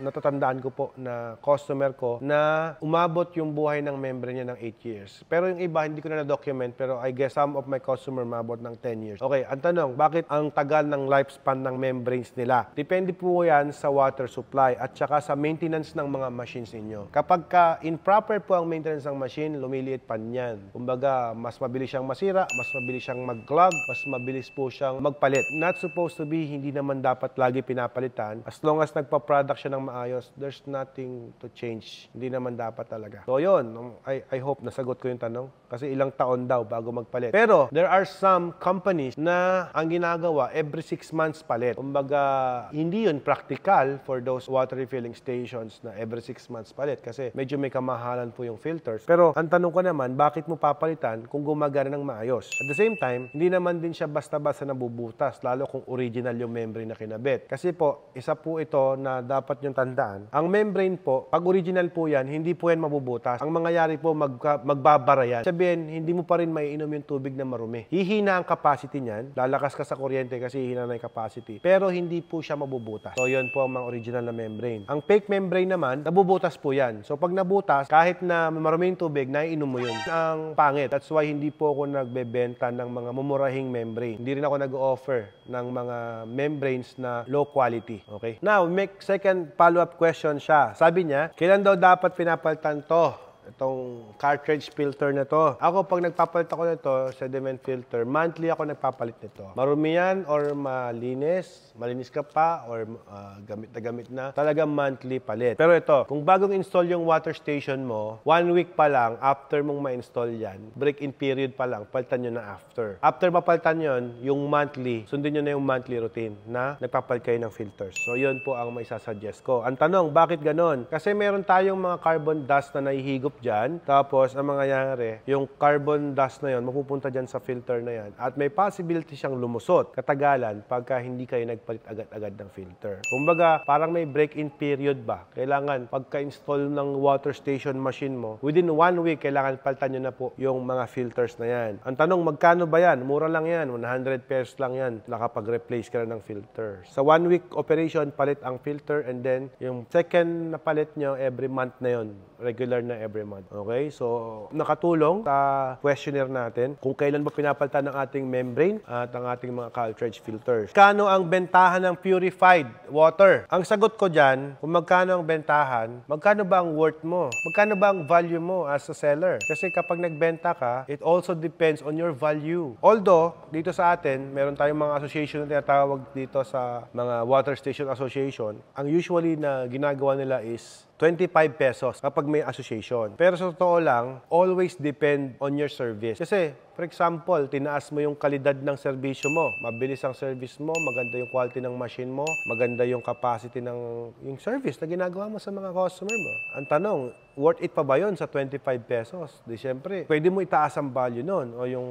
natatandaan ko po na customer ko na umabot yung buhay ng member niya ng 8 years. Pero yung iba, hindi ko na na-document, pero I guess some of my customer umabot ng 10 years. Okay, ang tanong, bakit ang tagal ng lifespan ng membranes nila? Depende po yan sa water supply at saka sa maintenance ng mga machines ninyo. Kapag ka improper po ang maintenance ng machine, lumiliit pa niyan. Kumbaga, mas mabilis siyang masira, mas mabilis siyang mag-clog, mas mabilis po siyang magpalit. Not supposed to be, hindi naman dapat lagi pinapalitan. As long as nagpa-product siya ng ng maayos, there's nothing to change. Hindi naman dapat talaga. So yun, um, I, I hope nasagot ko yung tanong. Kasi ilang taon daw bago magpalit. Pero there are some companies na ang ginagawa every 6 months palit. Kumbaga, hindi yun practical for those water refilling stations na every 6 months palit kasi medyo may kamahalan po yung filters. Pero ang tanong ko naman, bakit mo papalitan kung gumagana ng maayos? At the same time, hindi naman din siya basta-basta nabubutas lalo kung original yung membrane na kinabit. Kasi po, isa po ito na dapat yung tandaan, ang membrane po, pag original po yan, hindi po yan mabubutas. Ang mangyayari po, mag, magbabara yan. Sabihin, hindi mo pa rin maiinom yung tubig na marumi. Hihina ang capacity niyan. Lalakas ka sa kuryente kasi hihina na yung capacity. Pero hindi po siya mabubutas. So, yun po ang mga original na membrane. Ang fake membrane naman, nabubutas po yan. So, pag nabutas, kahit na marumi yung tubig, naiinom mo yun. Ang pangit. That's why hindi po ako nagbebenta ng mga mumurahing membrane. Hindi rin ako nag-offer ng mga membranes na low quality. Okay? Now, make second follow-up question siya. Sabi niya, kailan daw dapat pinapalitan to? itong cartridge filter na to. Ako, pag nagpapalit ako nito, sediment filter, monthly ako nagpapalit nito. Marumi yan or malinis, malinis ka pa or uh, gamit na gamit na, talaga monthly palit. Pero ito, kung bagong install yung water station mo, one week pa lang after mong ma-install yan, break-in period pa lang, palitan nyo na after. After mapalitan yon yung monthly, sundin nyo na yung monthly routine na nagpapalit kayo ng filters. So, yun po ang suggest ko. Ang tanong, bakit ganon? Kasi meron tayong mga carbon dust na nahihigop sumulpot dyan. Tapos, ang mga nangyayari, yung carbon dust na yon mapupunta dyan sa filter na yan. At may possibility siyang lumusot katagalan pagka hindi kayo nagpalit agad-agad ng filter. Kumbaga, parang may break-in period ba? Kailangan pagka-install ng water station machine mo, within one week, kailangan palitan nyo na po yung mga filters na yan. Ang tanong, magkano ba yan? Mura lang yan. 100 pesos lang yan. Nakapag-replace ka na ng filter. Sa one week operation, palit ang filter and then yung second na palit nyo every month na yon Regular na every month. Okay? So, nakatulong sa questionnaire natin kung kailan ba pinapalitan ng ating membrane at ang ating mga cartridge filters. Kano ang bentahan ng purified water? Ang sagot ko dyan, kung magkano ang bentahan, magkano ba ang worth mo? Magkano ba ang value mo as a seller? Kasi kapag nagbenta ka, it also depends on your value. Although, dito sa atin, meron tayong mga association na tinatawag dito sa mga water station association. Ang usually na ginagawa nila is 25 pesos kapag may association. Pero sa totoo lang, always depend on your service. Kasi, for example, tinaas mo yung kalidad ng serbisyo mo. Mabilis ang service mo, maganda yung quality ng machine mo, maganda yung capacity ng yung service na ginagawa mo sa mga customer mo. Ang tanong, worth it pa ba yon sa 25 pesos? Di syempre, pwede mo itaas ang value nun o yung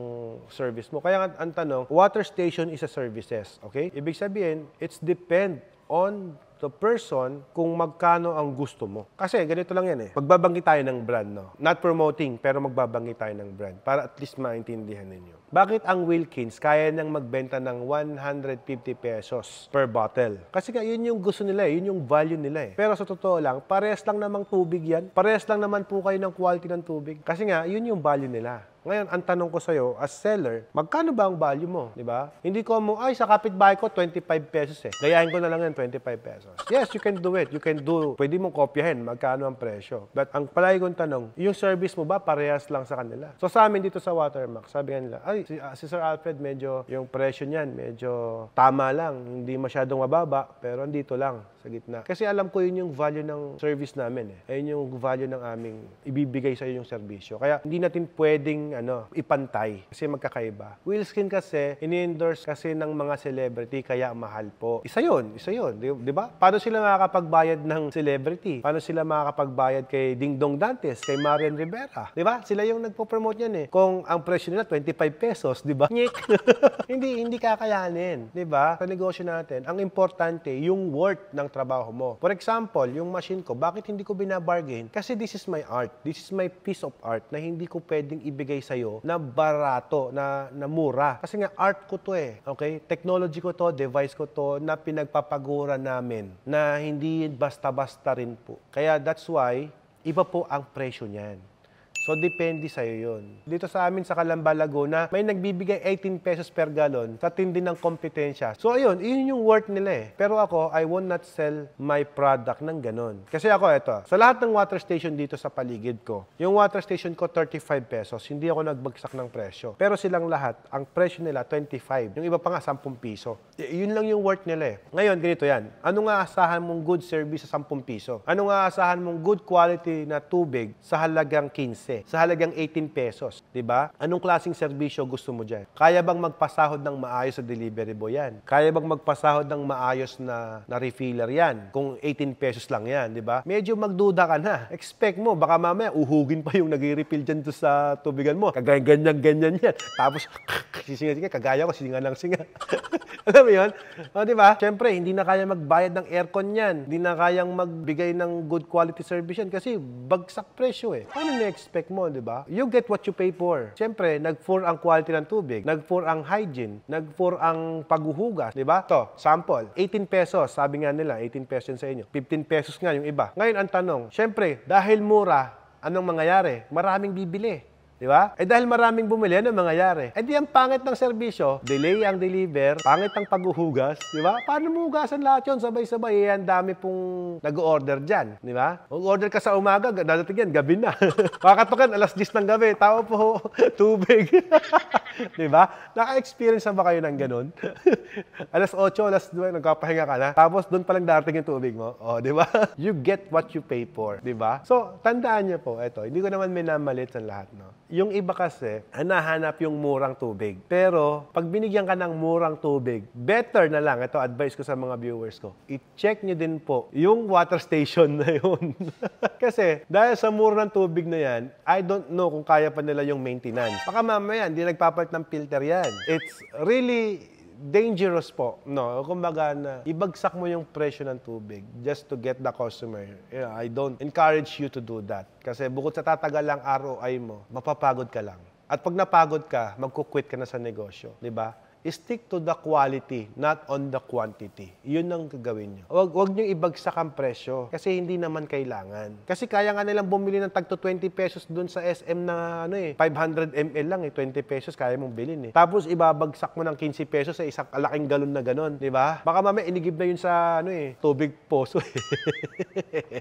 service mo. Kaya ang tanong, water station is a services, okay? Ibig sabihin, it's depend on the person kung magkano ang gusto mo. Kasi ganito lang yan eh. Magbabanggit tayo ng brand, no? Not promoting, pero magbabanggit tayo ng brand para at least maintindihan ninyo. Bakit ang Wilkins kaya nang magbenta ng 150 pesos per bottle? Kasi nga, yun yung gusto nila eh. Yun yung value nila eh. Pero sa totoo lang, parehas lang namang tubig yan. Parehas lang naman po kayo ng quality ng tubig. Kasi nga, yun yung value nila. Ngayon, ang tanong ko sa'yo, as seller, magkano ba ang value mo? Di ba? Hindi ko mo, ay, sa kapitbahay ko, 25 pesos eh. Gayahin ko na lang yan, 25 pesos. Yes, you can do it. You can do, pwede mong kopyahin magkano ang presyo. But ang palagi kong tanong, yung service mo ba parehas lang sa kanila? So sa amin dito sa Watermark, sabi nga nila, ay, si, uh, si Sir Alfred, medyo yung presyo niyan, medyo tama lang. Hindi masyadong mababa, pero andito lang sa gitna. Kasi alam ko yun yung value ng service namin eh. Ayun yung value ng aming ibibigay sa yung serbisyo. Kaya hindi natin pwedeng ano, ipantay kasi magkakaiba. Wheel skin kasi ini-endorse kasi ng mga celebrity kaya mahal po. Isa 'yon, isa 'yon, 'di ba? Paano sila makakapagbayad ng celebrity? Paano sila makakapagbayad kay Ding Dong Dantes, kay Marian Rivera? 'Di ba? Sila yung nagpo-promote niyan eh. Kung ang presyo nila 25 pesos, 'di ba? hindi hindi kakayanin, 'di ba? Sa negosyo natin, ang importante yung worth ng trabaho mo. For example, yung machine ko, bakit hindi ko binabargain? Kasi this is my art. This is my piece of art na hindi ko pwedeng ibigay sa'yo na barato, na, na mura. Kasi nga, art ko to eh. Okay? Technology ko to, device ko to, na pinagpapagura namin na hindi basta-basta rin po. Kaya that's why, iba po ang presyo niyan. So, depende sa'yo yun. Dito sa amin sa Calamba, Laguna, may nagbibigay 18 pesos per gallon sa tindi ng kompetensya. So, ayun, iyon yung worth nila eh. Pero ako, I will not sell my product ng ganun. Kasi ako, eto, sa lahat ng water station dito sa paligid ko, yung water station ko, 35 pesos. Hindi ako nagbagsak ng presyo. Pero silang lahat, ang presyo nila, 25. Yung iba pa nga, 10 piso. Y- yun lang yung worth nila eh. Ngayon, ganito yan. Ano nga asahan mong good service sa 10 piso? Ano nga asahan mong good quality na tubig sa halagang 15? klase sa halagang 18 pesos, 'di ba? Anong klasing serbisyo gusto mo diyan? Kaya bang magpasahod ng maayos sa delivery boy 'yan? Kaya bang magpasahod ng maayos na na refiller 'yan kung 18 pesos lang 'yan, 'di ba? Medyo magduda ka na. Expect mo baka mamaya uhugin pa yung nagre-refill diyan sa tubigan mo. Kagaya ganyan ganyan 'yan. Tapos sisinga-singa kagaya ko sisinga ng singa. Alam mo 'yon? O, 'di ba? Syempre, hindi na kaya magbayad ng aircon 'yan. Hindi na kayang magbigay ng good quality service 'yan kasi bagsak presyo eh. Ano na expect check mo, di ba? You get what you pay for. Siyempre, nag-4 ang quality ng tubig, nag-4 ang hygiene, nag-4 ang paghuhugas, di ba? To, sample, 18 pesos, sabi nga nila, 18 pesos sa inyo. 15 pesos nga yung iba. Ngayon, ang tanong, siyempre, dahil mura, anong mangyayari? Maraming bibili. Di ba? Eh dahil maraming bumili, ano mangyayari? Eh di ang pangit ng serbisyo, delay ang deliver, pangit ang paghuhugas, di ba? Paano mo hugasan lahat yon sabay-sabay? Eh, ang dami pong nag-order dyan, di ba? Mag-order ka sa umaga, dadating yan, gabi na. Makakatukan, alas 10 ng gabi, tao po, tubig. di ba? Naka-experience na ba kayo ng ganun? alas 8, alas 2, nagpapahinga ka na. Tapos doon palang darating yung tubig mo. O, oh, di ba? you get what you pay for, di ba? So, tandaan niyo po, eto, hindi ko naman minamalit sa lahat, no? Yung iba kasi, hanahanap yung murang tubig. Pero, pag binigyan ka ng murang tubig, better na lang, ito advice ko sa mga viewers ko, i-check nyo din po yung water station na yun. kasi, dahil sa murang tubig na yan, I don't know kung kaya pa nila yung maintenance. Baka mamaya, hindi nagpapalit ng filter yan. It's really dangerous po. No, kumbaga na ibagsak mo yung presyo ng tubig just to get the customer. I don't encourage you to do that. Kasi bukod sa tatagal lang ROI mo, mapapagod ka lang. At pag napagod ka, magkukwit ka na sa negosyo, 'di ba? stick to the quality, not on the quantity. Yun ang gagawin nyo. Huwag, huwag nyo ibagsak ang presyo kasi hindi naman kailangan. Kasi kaya nga nilang bumili ng tagto 20 pesos dun sa SM na ano eh, 500 ml lang eh, 20 pesos kaya mong bilhin eh. Tapos ibabagsak mo ng 15 pesos sa isang alaking galon na ganon, di ba? Baka mamaya inigib na yun sa ano eh, tubig poso eh.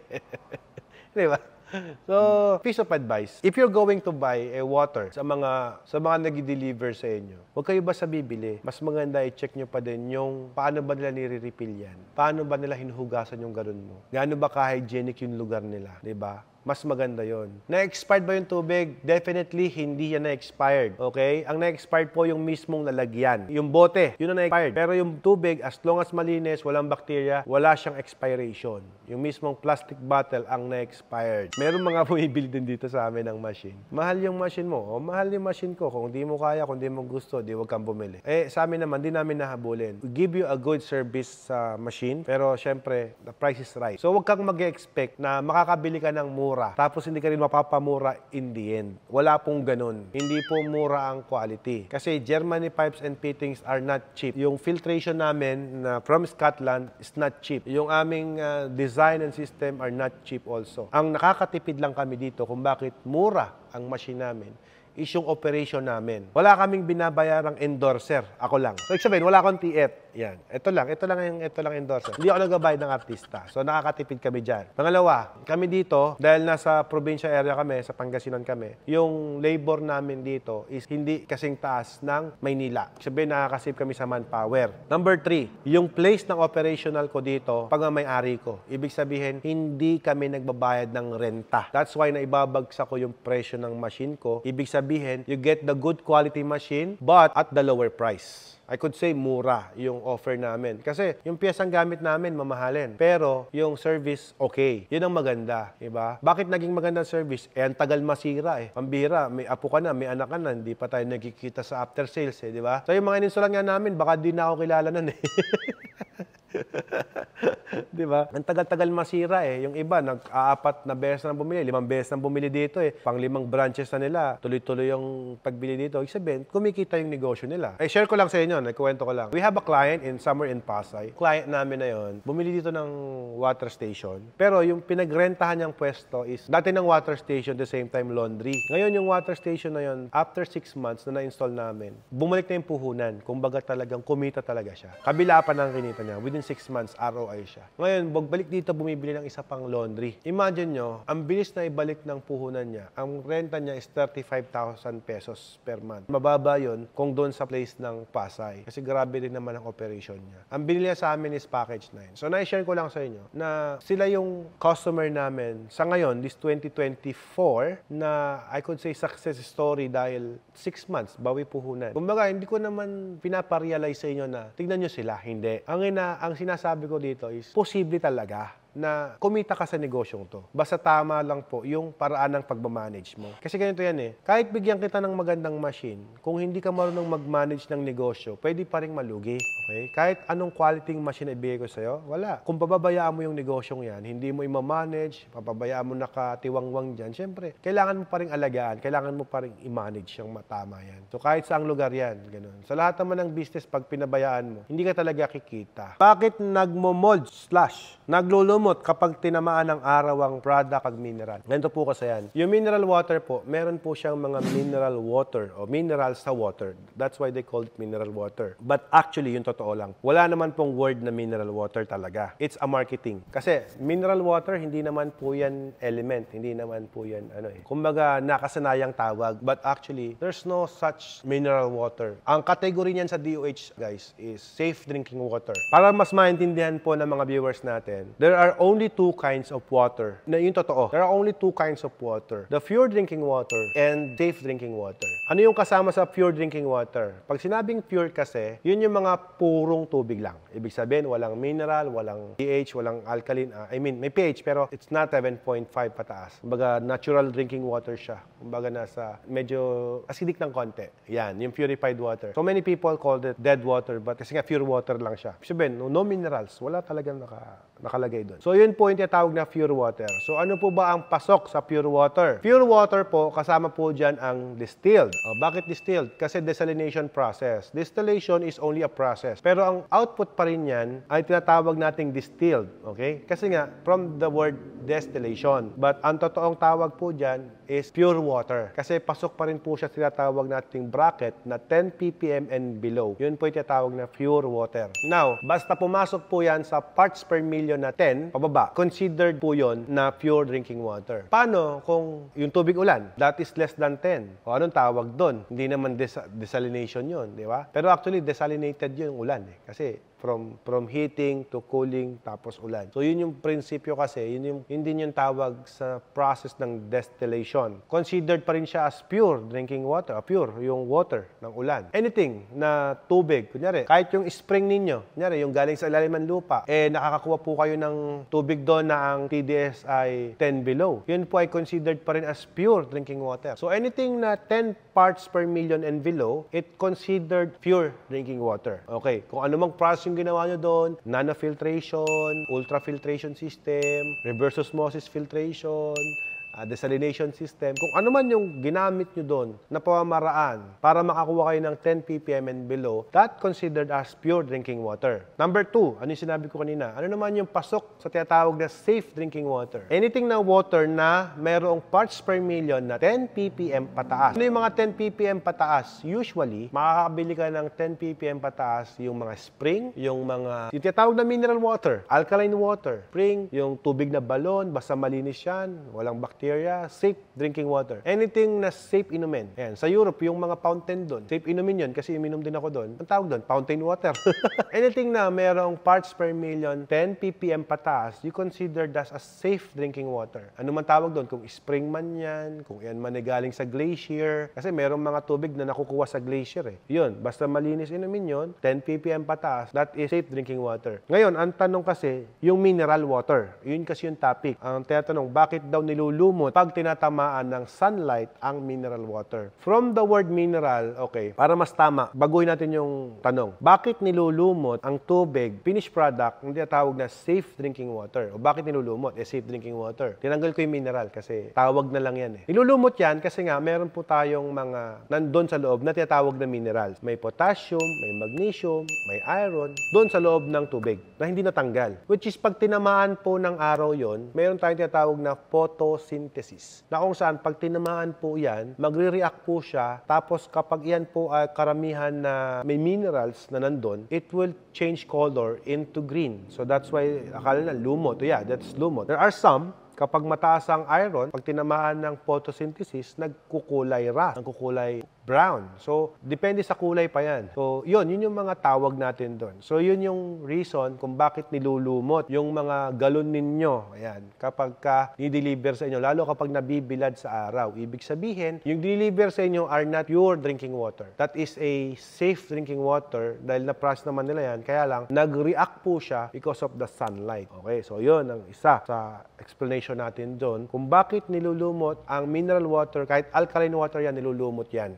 di ba? so, piece of advice. If you're going to buy a eh, water sa mga sa mga nagde-deliver sa inyo, huwag kayo basta bibili. Mas maganda i-check nyo pa din yung paano ba nila nire-refill yan. Paano ba nila hinuhugasan yung ganun mo. Gaano ba ka-hygienic yung lugar nila, 'di ba? mas maganda yon. Na-expired ba yung tubig? Definitely, hindi yan na-expired. Okay? Ang na-expired po yung mismong lalagyan. Yung bote, yun ang na-expired. Pero yung tubig, as long as malinis, walang bacteria, wala siyang expiration. Yung mismong plastic bottle ang na-expired. Meron mga bumibili din dito sa amin ng machine. Mahal yung machine mo. O, mahal yung machine ko. Kung di mo kaya, kung di mo gusto, di wag kang bumili. Eh, sa amin naman, di namin nahabulin. We give you a good service sa machine, pero syempre, the price is right. So, wag kang mag-expect na makakabili ka ng mura mura, tapos hindi ka rin mapapamura in the end. Wala pong ganun. Hindi po mura ang quality. Kasi Germany pipes and fittings are not cheap. Yung filtration namin na from Scotland is not cheap. Yung aming uh, design and system are not cheap also. Ang nakakatipid lang kami dito kung bakit mura ang machine namin is yung operation namin. Wala kaming binabayarang endorser. Ako lang. So, ibig sabihin, wala akong TF. Yan. Ito lang, ito lang yung ito lang endorsement. Hindi ako nagbabayad ng artista. So nakakatipid kami diyan. Pangalawa, kami dito dahil nasa probinsya area kami, sa Pangasinan kami, yung labor namin dito is hindi kasing taas ng Maynila. Sabihin nakakasave kami sa manpower. Number three, yung place ng operational ko dito, may-ari ko. Ibig sabihin, hindi kami nagbabayad ng renta. That's why naibabagsak ko yung presyo ng machine ko. Ibig sabihin, you get the good quality machine but at the lower price. I could say mura yung offer namin. Kasi yung piyesang gamit namin, mamahalin. Pero yung service, okay. Yun ang maganda. Diba? Bakit naging maganda service? Eh, ang tagal masira eh. Pambira, may apo ka na, may anak ka na, hindi pa tayo nagkikita sa after sales eh. Diba? So yung mga ininsulan nga namin, baka di na ako kilala nun eh. 'Di ba? Ang tagal-tagal masira eh. Yung iba nag-aapat na beses na bumili, limang beses na bumili dito eh. Pang limang branches na nila, tuloy-tuloy yung pagbili dito. Ibig sabihin, kumikita yung negosyo nila. Eh share ko lang sa inyo, nagkuwento ko lang. We have a client in summer in Pasay. Client namin na 'yon, bumili dito ng water station. Pero yung pinagrentahan niyang pwesto is dati ng water station the same time laundry. Ngayon yung water station na 'yon, after 6 months na na-install namin, bumalik na yung puhunan. Kumbaga talagang kumita talaga siya. Kabila pa ng kinita niya within 6 months, ROI siya. Ngayon, balik dito, bumibili ng isa pang laundry. Imagine nyo, ang bilis na ibalik ng puhunan niya, ang renta niya is 35,000 pesos per month. Mababa yon kung doon sa place ng Pasay. Kasi grabe din naman ang operation niya. Ang binili niya sa amin is package 9. So, na-share ko lang sa inyo na sila yung customer namin sa ngayon, this 2024, na I could say success story dahil 6 months, bawi puhunan. Kumbaga, hindi ko naman pinaparealize sa inyo na tignan nyo sila. Hindi. Ang, ina, ang sinasabi ko dito is, posible talaga na kumita ka sa negosyong to. Basta tama lang po yung paraan ng pagmamanage mo. Kasi ganito yan eh. Kahit bigyan kita ng magandang machine, kung hindi ka marunong mag-manage ng negosyo, pwede pa rin malugi. Okay? Kahit anong quality ng machine ibigay ko sa'yo, wala. Kung pababayaan mo yung negosyong yan, hindi mo i-manage, papabayaan mo nakatiwangwang dyan, syempre, kailangan mo pa rin alagaan, kailangan mo pa rin i-manage yung matama yan. So kahit saang lugar yan, ganun. Sa lahat naman ng business, pag pinabayaan mo, hindi ka talaga kikita. Bakit nagmo-mold slash naglulum lumot kapag tinamaan ng araw ang product at mineral. Ganito po kasi yan. Yung mineral water po, meron po siyang mga mineral water o minerals sa water. That's why they call it mineral water. But actually, yung totoo lang, wala naman pong word na mineral water talaga. It's a marketing. Kasi mineral water, hindi naman po yan element. Hindi naman po yan ano eh. Kumbaga, nakasanayang tawag. But actually, there's no such mineral water. Ang kategory niyan sa DOH, guys, is safe drinking water. Para mas maintindihan po ng mga viewers natin, there are are only two kinds of water. Na yung totoo. There are only two kinds of water. The pure drinking water and safe drinking water. Ano yung kasama sa pure drinking water? Pag sinabing pure kasi, yun yung mga purong tubig lang. Ibig sabihin, walang mineral, walang pH, walang alkaline. Uh, I mean, may pH pero it's not 7.5 pataas. Kumbaga, natural drinking water siya. Kumbaga, nasa medyo acidic ng konti. Yan, yung purified water. So many people call it dead water but kasi nga pure water lang siya. Ibig sabihin, no minerals. Wala talagang naka nakalagay doon. So yun po yung tinatawag na pure water. So ano po ba ang pasok sa pure water? Pure water po, kasama po dyan ang distilled. O, oh, bakit distilled? Kasi desalination process. Distillation is only a process. Pero ang output pa rin yan ay tinatawag nating distilled. Okay? Kasi nga, from the word distillation. But ang totoong tawag po dyan is pure water. Kasi pasok pa rin po siya tinatawag nating bracket na 10 ppm and below. Yun po yung tinatawag na pure water. Now, basta pumasok po yan sa parts per million na 10 pababa, considered po yon na pure drinking water. Paano kung yung tubig ulan, that is less than 10? O anong tawag doon? Hindi naman des- desalination yon, di ba? Pero actually, desalinated yun ulan eh. Kasi from from heating to cooling tapos ulan. So yun yung prinsipyo kasi, yun yung yun din yung tawag sa process ng distillation. Considered pa rin siya as pure drinking water, uh, pure yung water ng ulan. Anything na tubig, kunyari, kahit yung spring ninyo, kunyari yung galing sa ilalim ng lupa, eh nakakakuha po kayo ng tubig doon na ang TDS ay 10 below. Yun po ay considered pa rin as pure drinking water. So anything na 10 parts per million and below, it considered pure drinking water. Okay, kung anumang processing yung ginawa nyo doon, nanofiltration, ultrafiltration system, reverse osmosis filtration, uh, desalination system, kung ano man yung ginamit nyo doon na pamamaraan para makakuha kayo ng 10 ppm and below, that considered as pure drinking water. Number two, ano yung sinabi ko kanina? Ano naman yung pasok sa tinatawag na safe drinking water? Anything na water na mayroong parts per million na 10 ppm pataas. Ano yung mga 10 ppm pataas? Usually, makakabili ka ng 10 ppm pataas yung mga spring, yung mga yung tinatawag na mineral water, alkaline water, spring, yung tubig na balon, basta malinis yan, walang bacteria bacteria, safe drinking water. Anything na safe inumin. Ayan, sa Europe, yung mga fountain doon, safe inumin yun kasi iminom din ako doon. Ang tawag doon, fountain water. Anything na merong parts per million, 10 ppm pataas, you consider that as safe drinking water. Ano man tawag doon, kung spring man yan, kung yan man galing sa glacier, kasi merong mga tubig na nakukuha sa glacier eh. Yun, basta malinis inumin yun, 10 ppm pataas, that is safe drinking water. Ngayon, ang tanong kasi, yung mineral water. Yun kasi yung topic. Ang tinatanong, bakit daw nilulum lumot pag tinatamaan ng sunlight ang mineral water. From the word mineral, okay, para mas tama, baguhin natin yung tanong. Bakit nilulumot ang tubig, finished product, hindi tinatawag na safe drinking water? O bakit nilulumot? Eh, safe drinking water. Tinanggal ko yung mineral kasi tawag na lang yan eh. Nilulumot yan kasi nga meron po tayong mga nandun sa loob na tinatawag na minerals. May potassium, may magnesium, may iron, doon sa loob ng tubig na hindi natanggal. Which is pag tinamaan po ng araw yon, meron tayong tinatawag na photosynthesis photosynthesis na kung saan pag tinamaan po yan, magre-react po siya tapos kapag yan po ay karamihan na may minerals na nandun, it will change color into green. So that's why akala na lumot. Yeah, that's lumot. There are some kapag mataas ang iron, pag tinamaan ng photosynthesis, nagkukulay ra. Nagkukulay brown. So, depende sa kulay pa yan. So, yun, yun yung mga tawag natin doon. So, yun yung reason kung bakit nilulumot yung mga galon ninyo, ayan, kapag ka ni sa inyo, lalo kapag nabibilad sa araw. Ibig sabihin, yung deliver sa inyo are not pure drinking water. That is a safe drinking water dahil na-process naman nila yan. Kaya lang, nag-react po siya because of the sunlight. Okay, so yun ang isa sa explanation natin doon kung bakit nilulumot ang mineral water, kahit alkaline water yan, nilulumot yan.